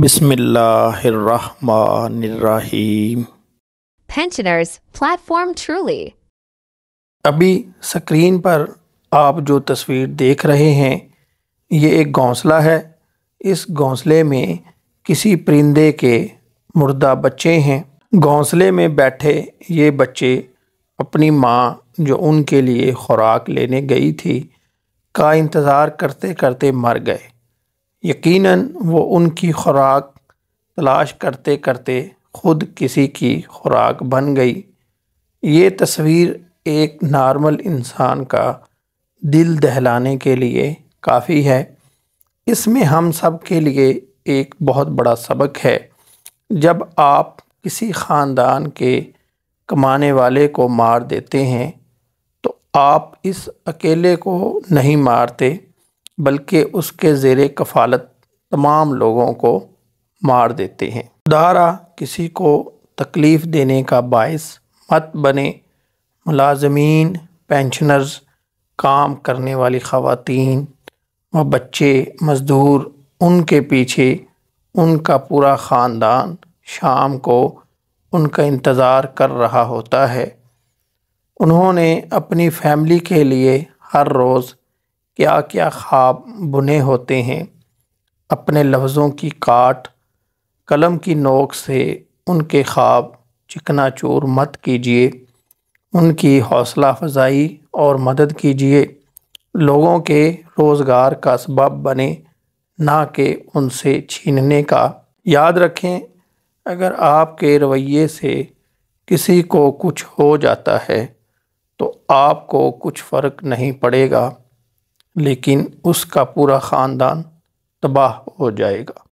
بسم اللہ الرحمن الرحیم پینشنرز ٹرولی ابھی سکرین پر آپ جو تصویر دیکھ رہے ہیں یہ ایک گھونسلہ ہے اس گھونسلے میں کسی پرندے کے مردہ بچے ہیں گھونسلے میں بیٹھے یہ بچے اپنی ماں جو ان کے لیے خوراک لینے گئی تھی کا انتظار کرتے کرتے مر گئے یقیناً وہ ان کی خوراک تلاش کرتے کرتے خود کسی کی خوراک بن گئی یہ تصویر ایک نارمل انسان کا دل دہلانے کے لیے کافی ہے اس میں ہم سب کے لیے ایک بہت بڑا سبق ہے جب آپ کسی خاندان کے کمانے والے کو مار دیتے ہیں تو آپ اس اکیلے کو نہیں مارتے بلکہ اس کے زیر کفالت تمام لوگوں کو مار دیتے ہیں دارہ کسی کو تکلیف دینے کا باعث مت بنے ملازمین پینشنرز کام کرنے والی خواتین و بچے مزدور ان کے پیچھے ان کا پورا خاندان شام کو ان کا انتظار کر رہا ہوتا ہے انہوں نے اپنی فیملی کے لیے ہر روز کیا کیا خواب بنے ہوتے ہیں اپنے لفظوں کی کاٹ قلم کی نوک سے ان کے خواب چکنا چور مت کیجئے ان کی حوصلہ افزائی اور مدد کیجئے لوگوں کے روزگار کا سبب بنے نہ کہ ان سے چھیننے کا یاد رکھیں اگر آپ کے رویے سے کسی کو کچھ ہو جاتا ہے تو آپ کو کچھ فرق نہیں پڑے گا لیکن اس کا پورا خاندان تباہ ہو جائے گا